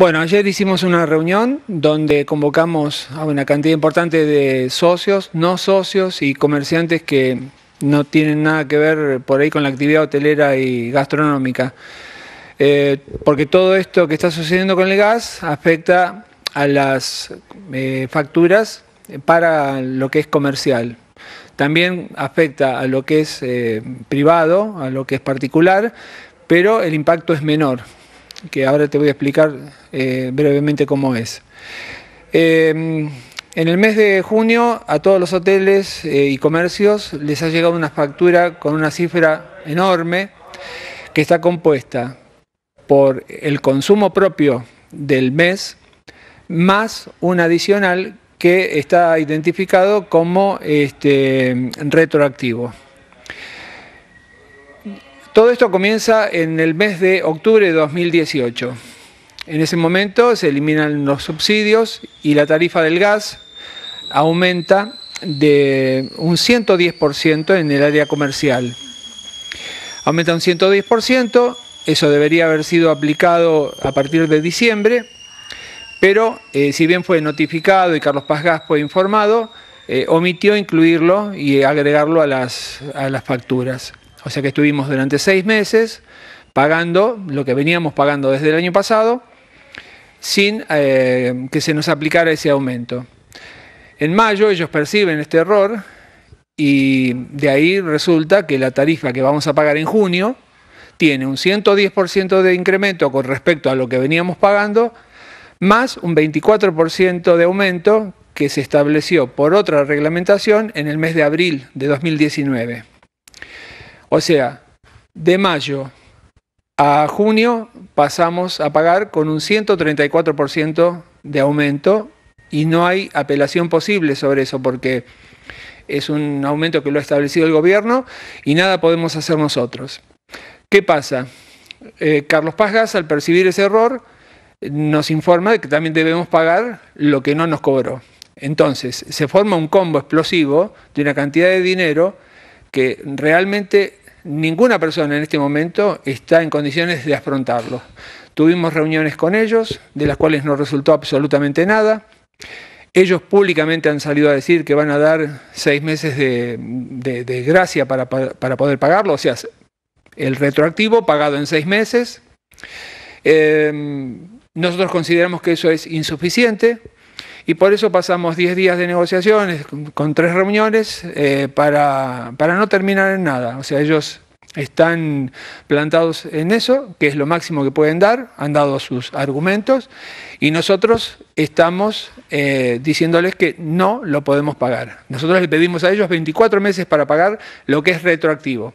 Bueno, ayer hicimos una reunión donde convocamos a una cantidad importante de socios, no socios y comerciantes que no tienen nada que ver por ahí con la actividad hotelera y gastronómica. Eh, porque todo esto que está sucediendo con el gas afecta a las eh, facturas para lo que es comercial. También afecta a lo que es eh, privado, a lo que es particular, pero el impacto es menor que ahora te voy a explicar eh, brevemente cómo es. Em, en el mes de junio a todos los hoteles eh, y comercios les ha llegado una factura con una cifra enorme que está compuesta por el consumo propio del mes más un adicional que está identificado como este, retroactivo. Todo esto comienza en el mes de octubre de 2018. En ese momento se eliminan los subsidios y la tarifa del gas aumenta de un 110% en el área comercial. Aumenta un 110%, eso debería haber sido aplicado a partir de diciembre, pero eh, si bien fue notificado y Carlos Paz Gas fue informado, eh, omitió incluirlo y agregarlo a las, a las facturas. O sea que estuvimos durante seis meses pagando lo que veníamos pagando desde el año pasado sin eh, que se nos aplicara ese aumento. En mayo ellos perciben este error y de ahí resulta que la tarifa que vamos a pagar en junio tiene un 110% de incremento con respecto a lo que veníamos pagando, más un 24% de aumento que se estableció por otra reglamentación en el mes de abril de 2019. O sea, de mayo a junio pasamos a pagar con un 134% de aumento y no hay apelación posible sobre eso porque es un aumento que lo ha establecido el gobierno y nada podemos hacer nosotros. ¿Qué pasa? Eh, Carlos Pazgas, al percibir ese error, nos informa de que también debemos pagar lo que no nos cobró. Entonces, se forma un combo explosivo de una cantidad de dinero que realmente ninguna persona en este momento está en condiciones de afrontarlo. Tuvimos reuniones con ellos, de las cuales no resultó absolutamente nada. Ellos públicamente han salido a decir que van a dar seis meses de, gracia para, poder pagarlo, o sea, el retroactivo pagado en seis meses. Eh, nosotros consideramos que eso es insuficiente. Y por eso pasamos 10 días de negociaciones con tres reuniones eh, para, para no terminar en nada. O sea, ellos están plantados en eso, que es lo máximo que pueden dar, han dado sus argumentos, y nosotros estamos eh, diciéndoles que no lo podemos pagar. Nosotros le pedimos a ellos 24 meses para pagar lo que es retroactivo,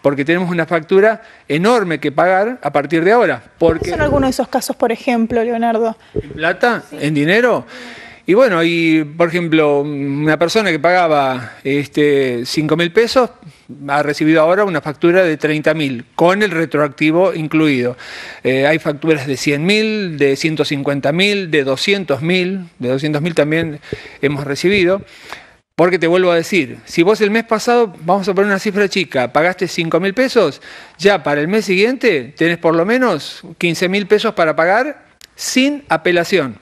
porque tenemos una factura enorme que pagar a partir de ahora. Porque... son algunos de esos casos, por ejemplo, Leonardo? ¿En plata? ¿En dinero? Y bueno, y por ejemplo, una persona que pagaba este, 5 mil pesos ha recibido ahora una factura de 30 mil, con el retroactivo incluido. Eh, hay facturas de 100 mil, de 150 mil, de 200 mil, de 200 mil también hemos recibido. Porque te vuelvo a decir, si vos el mes pasado, vamos a poner una cifra chica, pagaste 5 mil pesos, ya para el mes siguiente tenés por lo menos 15 mil pesos para pagar sin apelación.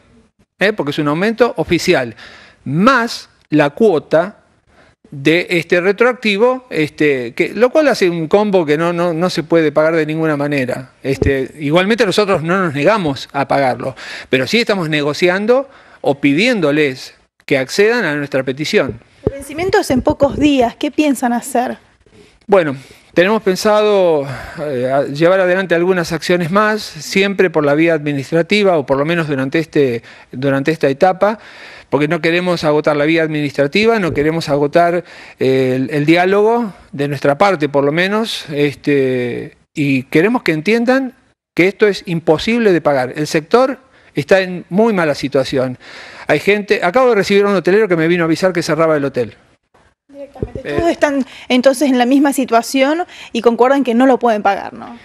¿eh? porque es un aumento oficial, más la cuota de este retroactivo, este, lo cual hace un combo que no, no, se puede pagar de ninguna manera. Este, igualmente nosotros no nos negamos a pagarlo, pero sí estamos negociando o pidiéndoles que accedan a nuestra petición. El en pocos días, ¿qué piensan hacer? Bueno, tenemos pensado eh, llevar adelante algunas acciones más, siempre por la vía administrativa o por lo menos durante, este, durante esta etapa, porque no queremos agotar la vía administrativa, no queremos agotar el, diálogo de nuestra parte por lo menos, este, y queremos que entiendan que esto es imposible de pagar. El sector está en muy mala situación. Hay gente, acabo de recibir a un hotelero que me vino a avisar que cerraba el hotel. Eh, todos están entonces en la misma situación y concuerdan que no lo pueden pagar, ¿no?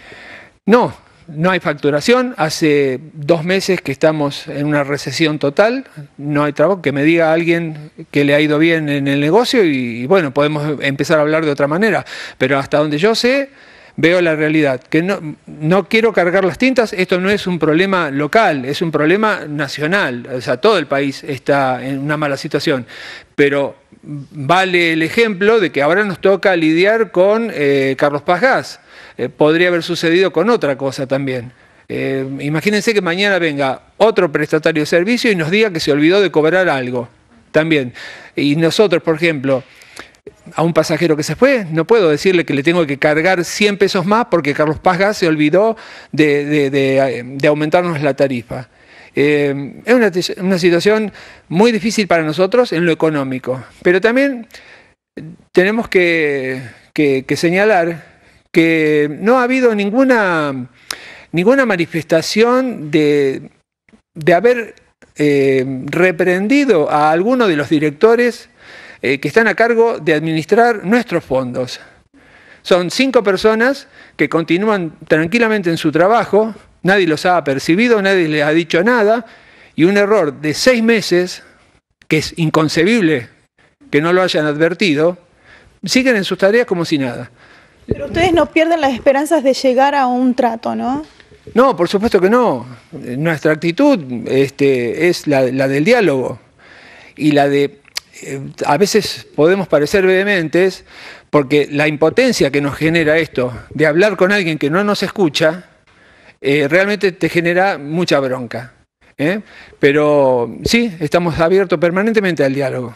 No, no hay facturación. Hace dos meses que estamos en una recesión total. No hay trabajo. Que me diga alguien que le ha ido bien en el negocio y, bueno, podemos empezar a hablar de otra manera. Pero hasta donde yo sé, veo la realidad. Que no, no quiero cargar las tintas, esto no es un problema local, es un problema nacional. O sea, todo el país está en una mala situación. Pero vale el ejemplo de que ahora nos toca lidiar con eh, Carlos Paz eh, podría haber sucedido con otra cosa también. Eh, imagínense que mañana venga otro prestatario de servicio y nos diga que se olvidó de cobrar algo también. Y nosotros, por ejemplo, a un pasajero que se fue, no puedo decirle que le tengo que cargar 100 pesos más porque Carlos Paz se olvidó de aumentarnos la tarifa. Eh, es una, situación muy difícil para nosotros en lo económico, pero también tenemos que, señalar que no ha habido ninguna, ninguna manifestación de, haber eh, reprendido a alguno de los directores eh, que están a cargo de administrar nuestros fondos. Son cinco personas que continúan tranquilamente en su trabajo, nadie los ha percibido, nadie les ha dicho nada, y un error de seis meses, que es inconcebible que no lo hayan advertido, siguen en sus tareas como si nada. Pero ustedes no pierden las esperanzas de llegar a un trato, ¿no? No, por supuesto que no. Nuestra actitud este, es la, del diálogo y la de... Eh, a veces podemos parecer vehementes porque la impotencia que nos genera esto de hablar con alguien que no nos escucha, eh, realmente te genera mucha bronca. ¿eh? Pero sí, estamos abiertos permanentemente al diálogo.